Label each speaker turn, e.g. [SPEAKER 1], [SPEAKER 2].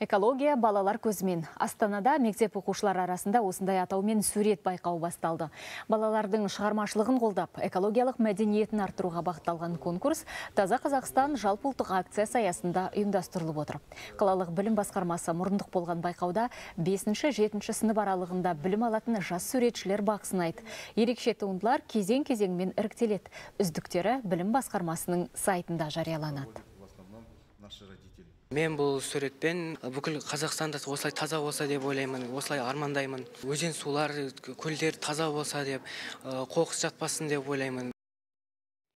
[SPEAKER 1] Экология балалар көзімен. Астанада мектеп оқушылар арасында осындай атаумен сурет байқау басталды. Балалардың шығармашылығын қолдап, экологиялық мәдениетін артыруға бақталған конкурс «Таза Қазақстан» жалпылтық акция саясында аясында ұйымдастырылып отыр. Қалалық білім басқармасы мұрындық болған байқауда 5-7 сынып аралығында білім алатын жас суретшілер бақсын айт. Ерекше туындылар кезең-кезеңмен іріктеледі. Үздіктері білім басқармасының сайтында жарияланады
[SPEAKER 2] наши родители
[SPEAKER 3] мен бұл суретпен э, бүкіл қазақстанда осылай таза болса деп ойлаймын осылай армандаймын өзен сулар көлдер таза болса деп э, қоқыс жатпасын деп ойлаймын